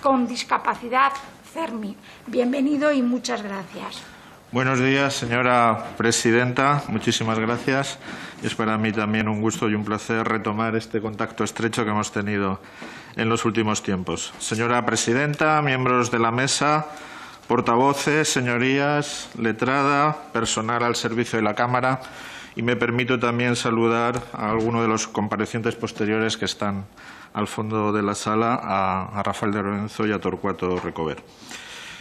con discapacidad CERMI. Bienvenido y muchas gracias. Buenos días, señora presidenta. Muchísimas gracias. Es para mí también un gusto y un placer retomar este contacto estrecho que hemos tenido en los últimos tiempos. Señora presidenta, miembros de la mesa, portavoces, señorías, letrada, personal al servicio de la Cámara y me permito también saludar a algunos de los comparecientes posteriores que están al fondo de la sala a, Rafael de Lorenzo y a Torcuato Recover.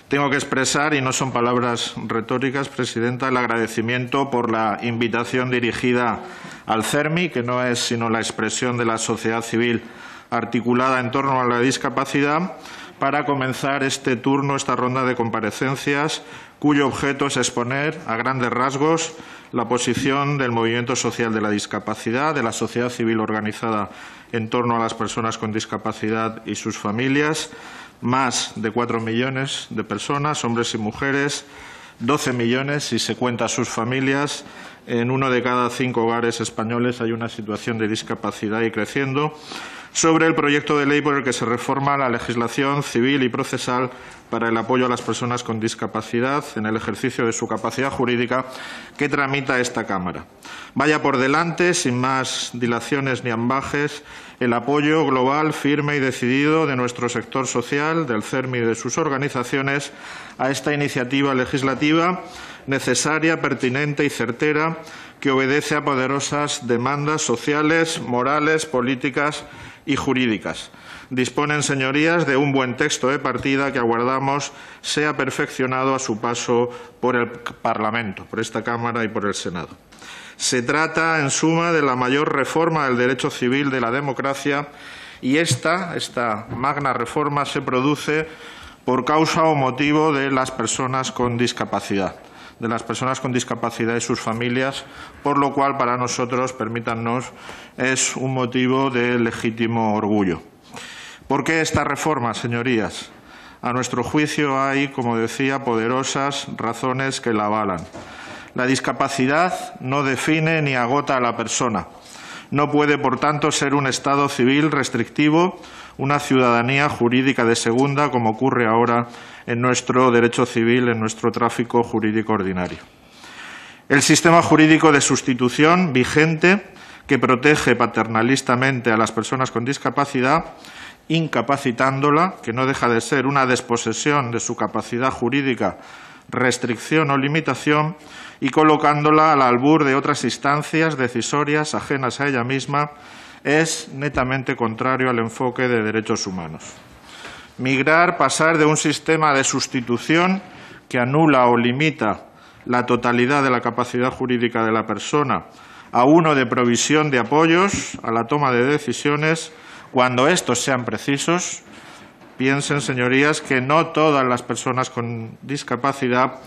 Tengo que expresar, y no son palabras retóricas, Presidenta, el agradecimiento por la invitación dirigida al CERMI, que no es sino la expresión de la sociedad civil articulada en torno a la discapacidad, para comenzar este turno, esta ronda de comparecencias, cuyo objeto es exponer, a grandes rasgos, la posición del movimiento social de la discapacidad, de la sociedad civil organizada en torno a las personas con discapacidad y sus familias, más de cuatro millones de personas, hombres y mujeres, doce millones si se cuenta sus familias, en uno de cada cinco hogares españoles hay una situación de discapacidad y creciendo, sobre el proyecto de ley por el que se reforma la legislación civil y procesal para el apoyo a las personas con discapacidad en el ejercicio de su capacidad jurídica que tramita esta Cámara. Vaya por delante, sin más dilaciones ni ambajes, el apoyo global, firme y decidido de nuestro sector social, del CERMI y de sus organizaciones a esta iniciativa legislativa necesaria, pertinente y certera que obedece a poderosas demandas sociales, morales, políticas y jurídicas. Disponen, señorías, de un buen texto de partida que aguardamos sea perfeccionado a su paso por el Parlamento, por esta Cámara y por el Senado. Se trata, en suma, de la mayor reforma del derecho civil de la democracia y esta, esta magna reforma se produce por causa o motivo de las personas con discapacidad de las personas con discapacidad y sus familias, por lo cual para nosotros, permítannos, es un motivo de legítimo orgullo. ¿Por qué esta reforma, señorías? A nuestro juicio hay, como decía, poderosas razones que la avalan. La discapacidad no define ni agota a la persona. No puede, por tanto, ser un Estado civil restrictivo una ciudadanía jurídica de segunda, como ocurre ahora en nuestro derecho civil, en nuestro tráfico jurídico ordinario. El sistema jurídico de sustitución vigente, que protege paternalistamente a las personas con discapacidad, incapacitándola, que no deja de ser una desposesión de su capacidad jurídica, restricción o limitación, y colocándola al albur de otras instancias decisorias ajenas a ella misma es netamente contrario al enfoque de derechos humanos. Migrar, pasar de un sistema de sustitución que anula o limita la totalidad de la capacidad jurídica de la persona a uno de provisión de apoyos a la toma de decisiones cuando estos sean precisos. Piensen, señorías, que no todas las personas con discapacidad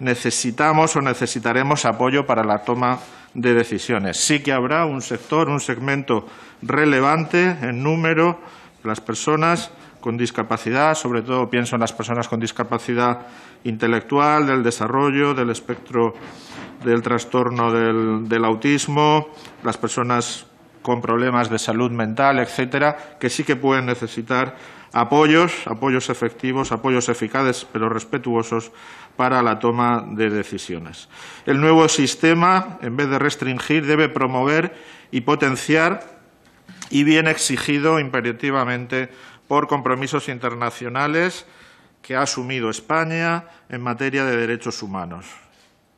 necesitamos o necesitaremos apoyo para la toma de decisiones. Sí que habrá un sector, un segmento relevante en número, las personas con discapacidad, sobre todo pienso en las personas con discapacidad intelectual, del desarrollo, del espectro del trastorno del, autismo, las personas con problemas de salud mental, etcétera, que sí que pueden necesitar apoyos, apoyos efectivos, apoyos eficaces, pero respetuosos para la toma de decisiones. El nuevo sistema, en vez de restringir, debe promover y potenciar, y bien exigido imperativamente por compromisos internacionales que ha asumido España en materia de derechos humanos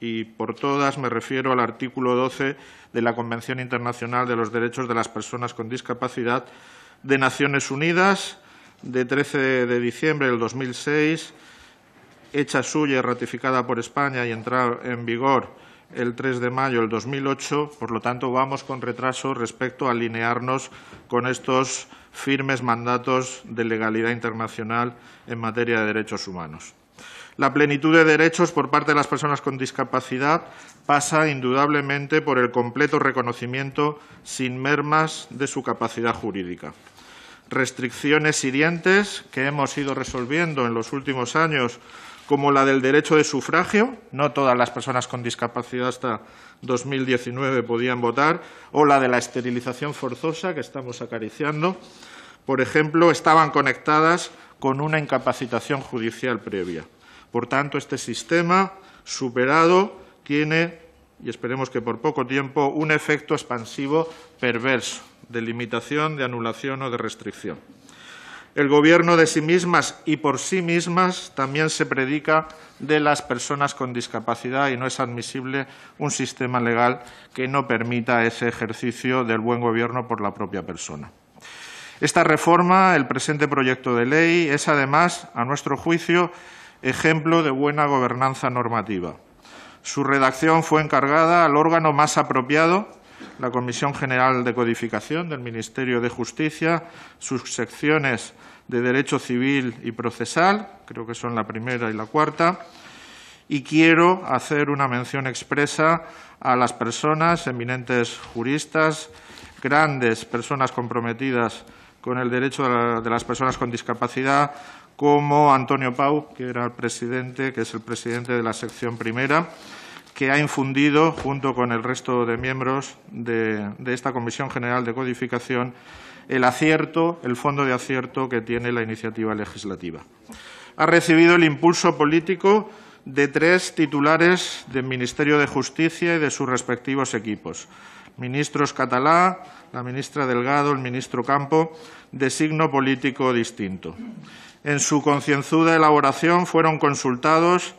y por todas me refiero al artículo 12 de la Convención Internacional de los Derechos de las Personas con Discapacidad de Naciones Unidas de 13 de diciembre del 2006, hecha suya y ratificada por España y entrar en vigor el 3 de mayo del 2008. Por lo tanto, vamos con retraso respecto a alinearnos con estos firmes mandatos de legalidad internacional en materia de derechos humanos. La plenitud de derechos por parte de las personas con discapacidad pasa indudablemente por el completo reconocimiento sin mermas de su capacidad jurídica. Restricciones hirientes que hemos ido resolviendo en los últimos años, como la del derecho de sufragio, no todas las personas con discapacidad hasta 2019 podían votar, o la de la esterilización forzosa que estamos acariciando, por ejemplo, estaban conectadas con una incapacitación judicial previa. Por tanto, este sistema superado tiene, y esperemos que por poco tiempo, un efecto expansivo perverso de limitación, de anulación o de restricción. El gobierno de sí mismas y por sí mismas también se predica de las personas con discapacidad y no es admisible un sistema legal que no permita ese ejercicio del buen gobierno por la propia persona. Esta reforma, el presente proyecto de ley, es además, a nuestro juicio, ejemplo de buena gobernanza normativa. Su redacción fue encargada al órgano más apropiado, la Comisión General de Codificación del Ministerio de Justicia, sus secciones de Derecho Civil y Procesal, creo que son la primera y la cuarta, y quiero hacer una mención expresa a las personas, eminentes juristas, grandes personas comprometidas con el derecho de las personas con discapacidad, como Antonio Pau, que era el presidente, que es el presidente de la sección primera, que ha infundido, junto con el resto de miembros de, esta Comisión General de Codificación, el acierto, el fondo de acierto que tiene la iniciativa legislativa. Ha recibido el impulso político de tres titulares del Ministerio de Justicia y de sus respectivos equipos. Ministros Catalá, la ministra Delgado, el ministro Campo, de signo político distinto en su concienzuda elaboración fueron consultados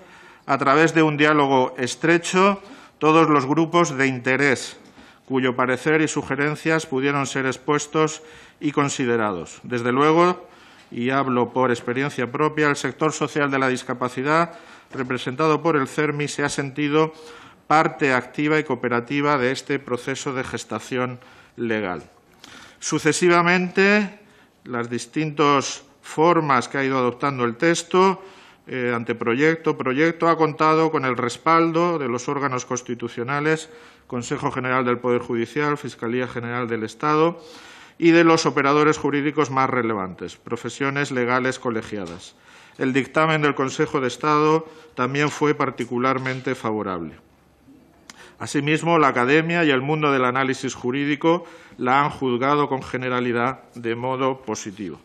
a través de un diálogo estrecho todos los grupos de interés, cuyo parecer y sugerencias pudieron ser expuestos y considerados. Desde luego, y hablo por experiencia propia, el sector social de la discapacidad, representado por el CERMI, se ha sentido parte activa y cooperativa de este proceso de gestación legal. Sucesivamente, las distintas formas que ha ido adoptando el texto, eh, anteproyecto, proyecto, ha contado con el respaldo de los órganos constitucionales, Consejo General del Poder Judicial, Fiscalía General del Estado y de los operadores jurídicos más relevantes, profesiones legales colegiadas. El dictamen del Consejo de Estado también fue particularmente favorable. Asimismo, la academia y el mundo del análisis jurídico la han juzgado con generalidad de modo positivo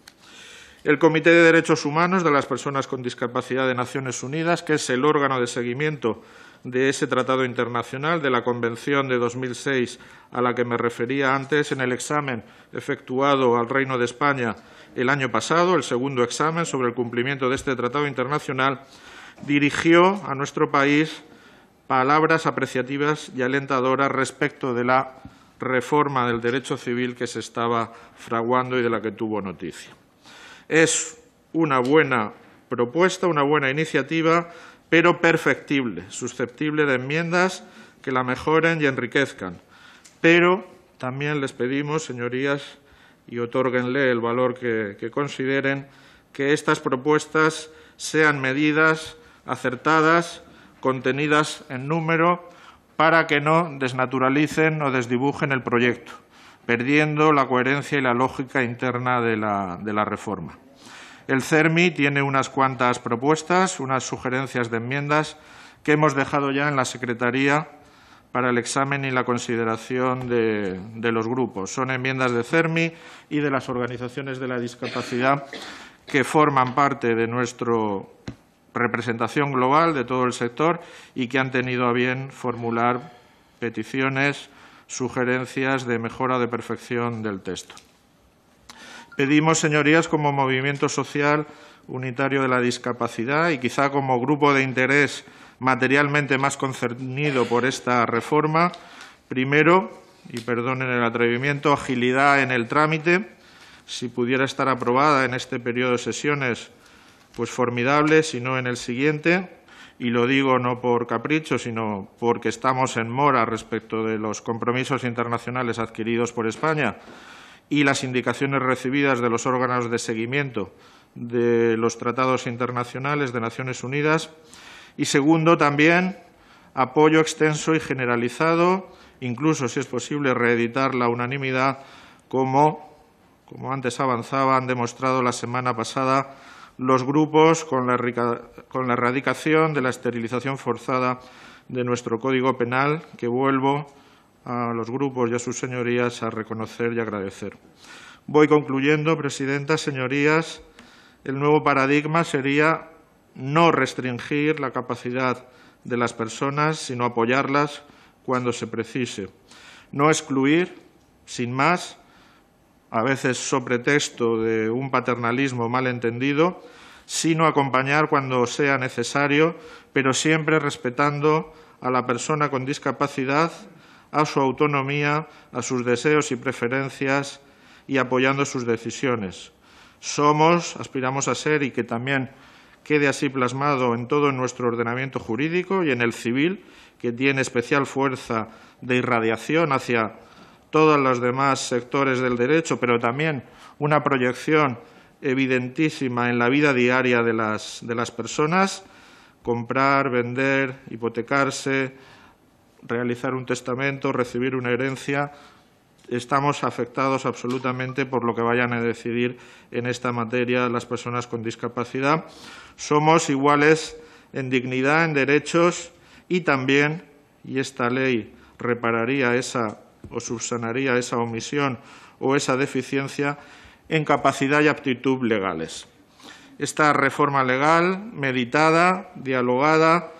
el Comité de Derechos Humanos de las Personas con Discapacidad de Naciones Unidas, que es el órgano de seguimiento de ese tratado internacional, de la Convención de 2006 a la que me refería antes en el examen efectuado al Reino de España el año pasado, el segundo examen sobre el cumplimiento de este tratado internacional, dirigió a nuestro país palabras apreciativas y alentadoras respecto de la reforma del derecho civil que se estaba fraguando y de la que tuvo noticia. Es una buena propuesta, una buena iniciativa, pero perfectible, susceptible de enmiendas que la mejoren y enriquezcan. Pero también les pedimos, señorías, y otórguenle el valor que, que consideren, que estas propuestas sean medidas acertadas, contenidas en número, para que no desnaturalicen o desdibujen el proyecto perdiendo la coherencia y la lógica interna de la, reforma. El CERMI tiene unas cuantas propuestas, unas sugerencias de enmiendas que hemos dejado ya en la Secretaría para el examen y la consideración de, de, los grupos. Son enmiendas de CERMI y de las organizaciones de la discapacidad que forman parte de nuestra representación global de todo el sector y que han tenido a bien formular peticiones, sugerencias de mejora de perfección del texto. Pedimos, señorías, como movimiento social unitario de la discapacidad y quizá como grupo de interés materialmente más concernido por esta reforma, primero, y perdonen el atrevimiento, agilidad en el trámite. Si pudiera estar aprobada en este periodo de sesiones, pues formidable, si no en el siguiente y lo digo no por capricho, sino porque estamos en mora respecto de los compromisos internacionales adquiridos por España y las indicaciones recibidas de los órganos de seguimiento de los tratados internacionales de Naciones Unidas. Y segundo, también apoyo extenso y generalizado, incluso si es posible reeditar la unanimidad, como, como antes avanzaba, han demostrado la semana pasada los grupos con la, erradicación de la esterilización forzada de nuestro Código Penal, que vuelvo a los grupos y a sus señorías a reconocer y agradecer. Voy concluyendo, Presidenta, señorías. El nuevo paradigma sería no restringir la capacidad de las personas, sino apoyarlas cuando se precise. No excluir, sin más, a veces sobre texto de un paternalismo malentendido, sino acompañar cuando sea necesario, pero siempre respetando a la persona con discapacidad, a su autonomía, a sus deseos y preferencias y apoyando sus decisiones. Somos, aspiramos a ser y que también quede así plasmado en todo nuestro ordenamiento jurídico y en el civil, que tiene especial fuerza de irradiación hacia todos los demás sectores del derecho, pero también una proyección evidentísima en la vida diaria de las, personas, comprar, vender, hipotecarse, realizar un testamento, recibir una herencia, estamos afectados absolutamente por lo que vayan a decidir en esta materia las personas con discapacidad. Somos iguales en dignidad, en derechos y también, y esta ley repararía esa o subsanaría esa omisión o esa deficiencia en capacidad y aptitud legales. Esta reforma legal, meditada, dialogada,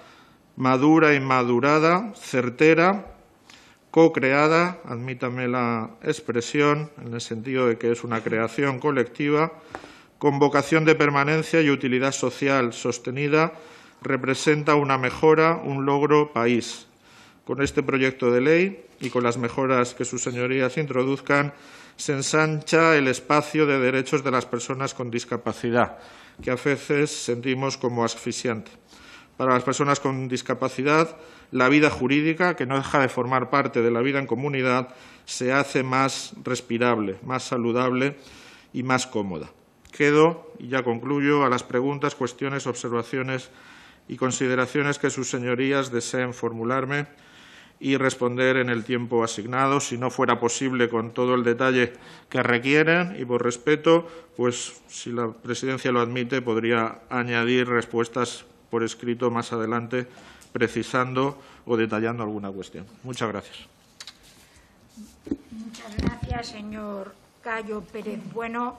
madura y madurada, certera, co-creada, admítame la expresión, en el sentido de que es una creación colectiva, con vocación de permanencia y utilidad social sostenida, representa una mejora, un logro país con este proyecto de ley y con las mejoras que sus señorías introduzcan, se ensancha el espacio de derechos de las personas con discapacidad, que a veces sentimos como asfixiante. Para las personas con discapacidad, la vida jurídica, que no deja de formar parte de la vida en comunidad, se hace más respirable, más saludable y más cómoda. Quedo, y ya concluyo, a las preguntas, cuestiones, observaciones y consideraciones que sus señorías deseen formularme y responder en el tiempo asignado. Si no fuera posible con todo el detalle que requieren y por respeto, pues si la Presidencia lo admite, podría añadir respuestas por escrito más adelante precisando o detallando alguna cuestión. Muchas gracias. Muchas gracias, señor Cayo Pérez. Bueno,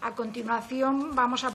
a continuación vamos a